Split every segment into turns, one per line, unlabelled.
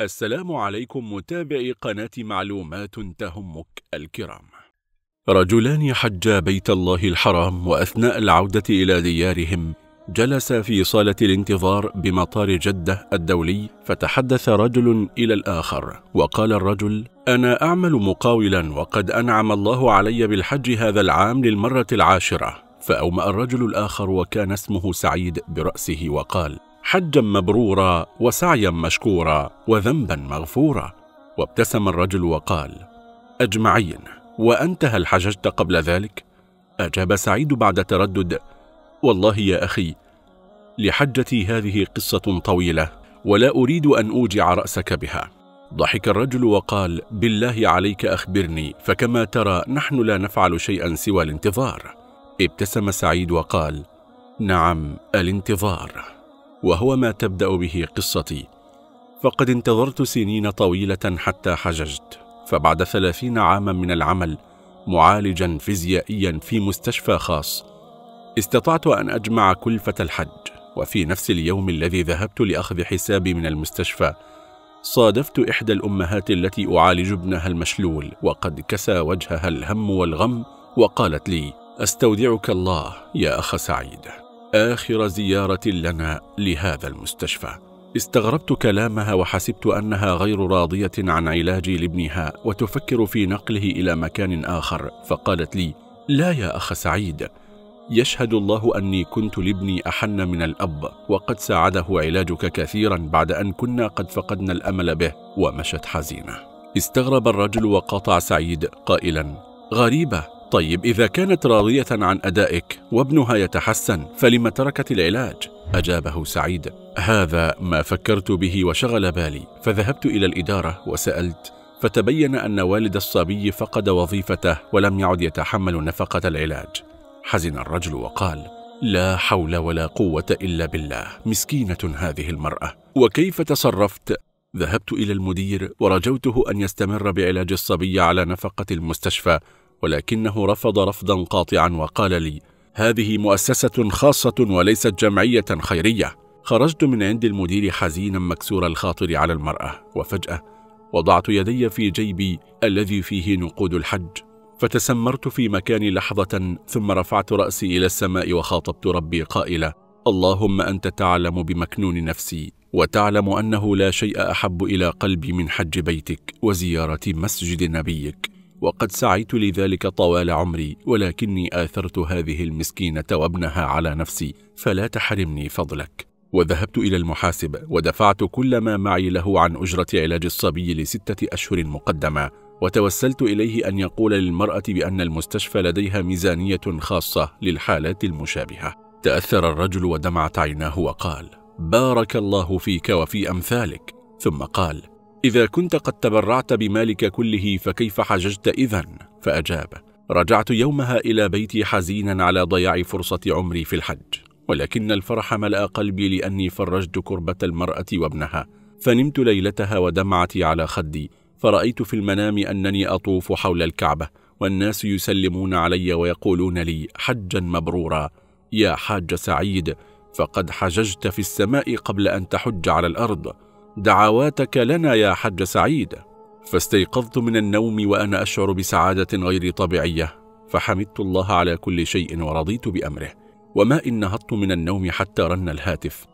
السلام عليكم متابعي قناة معلومات تهمك الكرام رجلان حجا بيت الله الحرام وأثناء العودة إلى ديارهم جلسا في صالة الانتظار بمطار جدة الدولي فتحدث رجل إلى الآخر وقال الرجل أنا أعمل مقاولا وقد أنعم الله علي بالحج هذا العام للمرة العاشرة فأومأ الرجل الآخر وكان اسمه سعيد برأسه وقال حجا مبرورا وسعيا مشكورا وذنبا مغفورا وابتسم الرجل وقال أجمعين وأنت هل حججت قبل ذلك؟ أجاب سعيد بعد تردد والله يا أخي لحجتي هذه قصة طويلة ولا أريد أن أوجع رأسك بها ضحك الرجل وقال بالله عليك أخبرني فكما ترى نحن لا نفعل شيئا سوى الانتظار ابتسم سعيد وقال نعم الانتظار وهو ما تبدأ به قصتي فقد انتظرت سنين طويلة حتى حججت فبعد ثلاثين عاما من العمل معالجا فيزيائيا في مستشفى خاص استطعت أن أجمع كلفة الحج وفي نفس اليوم الذي ذهبت لأخذ حسابي من المستشفى صادفت إحدى الأمهات التي أعالج ابنها المشلول وقد كسى وجهها الهم والغم وقالت لي أستودعك الله يا أخ سعيد آخر زيارة لنا لهذا المستشفى استغربت كلامها وحسبت أنها غير راضية عن علاجي لابنها وتفكر في نقله إلى مكان آخر فقالت لي لا يا أخ سعيد يشهد الله أني كنت لابني أحن من الأب وقد ساعده علاجك كثيرا بعد أن كنا قد فقدنا الأمل به ومشت حزينة استغرب الرجل وقاطع سعيد قائلا غريبة طيب إذا كانت راضية عن أدائك وابنها يتحسن فلما تركت العلاج؟ أجابه سعيد هذا ما فكرت به وشغل بالي فذهبت إلى الإدارة وسألت فتبين أن والد الصبي فقد وظيفته ولم يعد يتحمل نفقة العلاج حزن الرجل وقال لا حول ولا قوة إلا بالله مسكينة هذه المرأة وكيف تصرفت؟ ذهبت إلى المدير ورجوته أن يستمر بعلاج الصبي على نفقة المستشفى ولكنه رفض رفضا قاطعا وقال لي هذه مؤسسة خاصة وليست جمعية خيرية خرجت من عند المدير حزينا مكسور الخاطر على المرأة وفجأة وضعت يدي في جيبي الذي فيه نقود الحج فتسمرت في مكاني لحظة ثم رفعت رأسي إلى السماء وخاطبت ربي قائلا اللهم أنت تعلم بمكنون نفسي وتعلم أنه لا شيء أحب إلى قلبي من حج بيتك وزيارة مسجد نبيك وقد سعيت لذلك طوال عمري ولكني آثرت هذه المسكينة وابنها على نفسي فلا تحرمني فضلك وذهبت إلى المحاسب ودفعت كل ما معي له عن أجرة علاج الصبي لستة أشهر مقدمة وتوسلت إليه أن يقول للمرأة بأن المستشفى لديها ميزانية خاصة للحالات المشابهة تأثر الرجل ودمعت عيناه وقال بارك الله فيك وفي أمثالك ثم قال إذا كنت قد تبرعت بمالك كله فكيف حججت إذا؟ فأجاب رجعت يومها إلى بيتي حزينا على ضياع فرصة عمري في الحج ولكن الفرح ملأ قلبي لأني فرجت كربة المرأة وابنها فنمت ليلتها ودمعتي على خدي فرأيت في المنام أنني أطوف حول الكعبة والناس يسلمون علي ويقولون لي حجا مبرورا يا حاج سعيد فقد حججت في السماء قبل أن تحج على الأرض دعواتك لنا يا حج سعيد فاستيقظت من النوم وأنا أشعر بسعادة غير طبيعية فحمدت الله على كل شيء ورضيت بأمره وما إن نهضت من النوم حتى رن الهاتف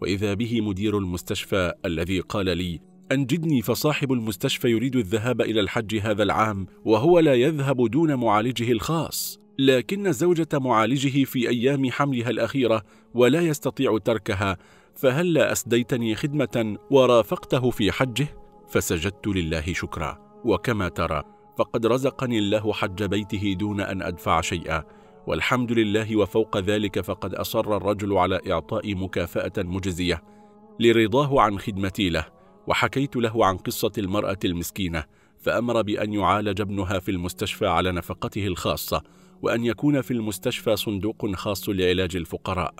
وإذا به مدير المستشفى الذي قال لي أنجدني فصاحب المستشفى يريد الذهاب إلى الحج هذا العام وهو لا يذهب دون معالجه الخاص لكن زوجة معالجه في أيام حملها الأخيرة ولا يستطيع تركها فهلا أسديتني خدمة ورافقته في حجه فسجدت لله شكرا وكما ترى فقد رزقني الله حج بيته دون أن أدفع شيئا والحمد لله وفوق ذلك فقد أصر الرجل على إعطاء مكافأة مجزية لرضاه عن خدمتي له وحكيت له عن قصة المرأة المسكينة فأمر بأن يعالج ابنها في المستشفى على نفقته الخاصة وأن يكون في المستشفى صندوق خاص لعلاج الفقراء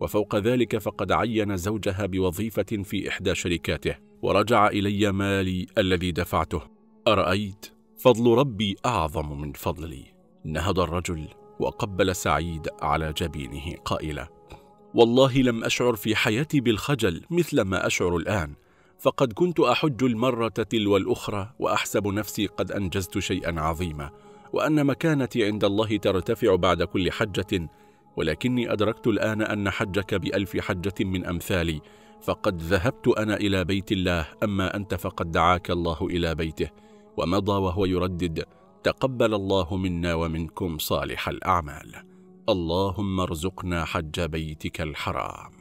وفوق ذلك فقد عين زوجها بوظيفة في إحدى شركاته ورجع إلي مالي الذي دفعته أرأيت فضل ربي أعظم من فضلي نهض الرجل وقبل سعيد على جبينه قائلا والله لم أشعر في حياتي بالخجل مثل ما أشعر الآن فقد كنت أحج المرة تلو الأخرى وأحسب نفسي قد أنجزت شيئا عظيما وأن مكانتي عند الله ترتفع بعد كل حجة ولكني أدركت الآن أن حجك بألف حجة من أمثالي فقد ذهبت أنا إلى بيت الله أما أنت فقد دعاك الله إلى بيته ومضى وهو يردد تقبل الله منا ومنكم صالح الأعمال اللهم ارزقنا حج بيتك الحرام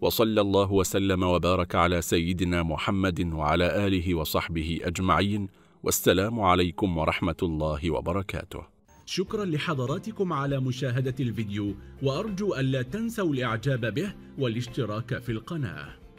وصلى الله وسلم وبارك على سيدنا محمد وعلى آله وصحبه أجمعين والسلام عليكم ورحمة الله وبركاته شكرا لحضراتكم على مشاهدة الفيديو وأرجو ألا تنسوا الإعجاب به والاشتراك في القناة